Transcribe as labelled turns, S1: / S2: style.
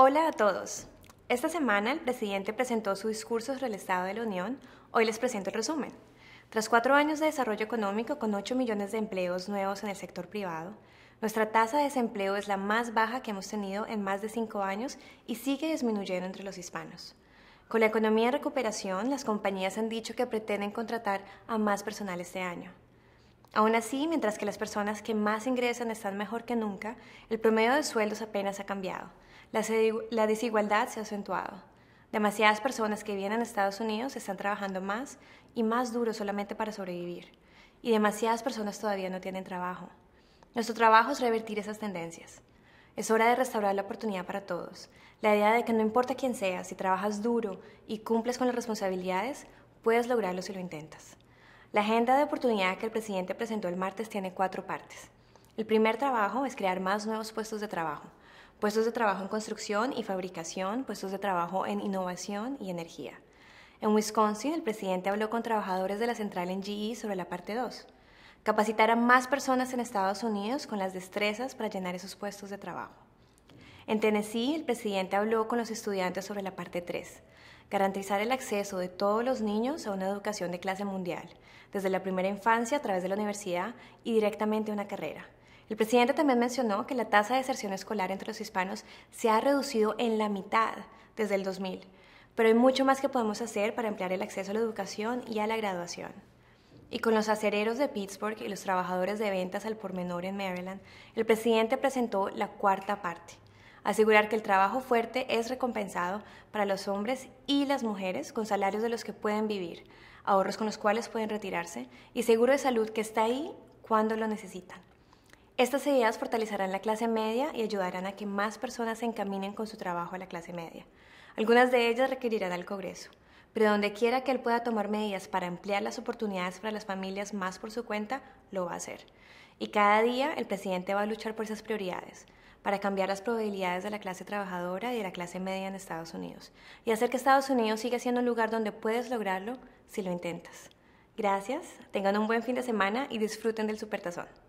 S1: Hola a todos. Esta semana el presidente presentó su discurso sobre el Estado de la Unión. Hoy les presento el resumen. Tras cuatro años de desarrollo económico con ocho millones de empleos nuevos en el sector privado, nuestra tasa de desempleo es la más baja que hemos tenido en más de cinco años y sigue disminuyendo entre los hispanos. Con la economía en recuperación, las compañías han dicho que pretenden contratar a más personal este año. Aún así, mientras que las personas que más ingresan están mejor que nunca, el promedio de sueldos apenas ha cambiado. La, desigualdad se ha acentuado. Demasiadas personas que vienen a Estados Unidos están trabajando más y más duro solamente para sobrevivir. Y demasiadas personas todavía no tienen trabajo. Nuestro trabajo es revertir esas tendencias. Es hora de restaurar la oportunidad para todos. La idea de que no importa quién seas, si trabajas duro y cumples con las responsabilidades, puedes lograrlo si lo intentas. La agenda de oportunidad que el presidente presentó el martes tiene cuatro partes. El primer trabajo es crear más nuevos puestos de trabajo, puestos de trabajo en construcción y fabricación, puestos de trabajo en innovación y energía. En Wisconsin, el presidente habló con trabajadores de la central en GE sobre la parte 2, capacitar a más personas en Estados Unidos con las destrezas para llenar esos puestos de trabajo. En Tennessee, el presidente habló con los estudiantes sobre la parte 3, garantizar el acceso de todos los niños a una educación de clase mundial, desde la primera infancia a través de la universidad y directamente a una carrera. El presidente también mencionó que la tasa de deserción escolar entre los hispanos se ha reducido en la mitad desde el 2000, pero hay mucho más que podemos hacer para ampliar el acceso a la educación y a la graduación. Y con los acereros de Pittsburgh y los trabajadores de ventas al por menor en Maryland, el presidente presentó la cuarta parte, asegurar que el trabajo fuerte es recompensado para los hombres y las mujeres con salarios de los que pueden vivir, ahorros con los cuales pueden retirarse y seguro de salud que está ahí cuando lo necesitan. Estas ideas fortalecerán la clase media y ayudarán a que más personas se encaminen con su trabajo a la clase media. Algunas de ellas requerirán al Congreso, pero donde quiera que él pueda tomar medidas para ampliar las oportunidades para las familias más por su cuenta, lo va a hacer. Y cada día el presidente va a luchar por esas prioridades, para cambiar las probabilidades de la clase trabajadora y de la clase media en Estados Unidos y hacer que Estados Unidos siga siendo un lugar donde puedes lograrlo si lo intentas. Gracias, tengan un buen fin de semana y disfruten del Supertazón.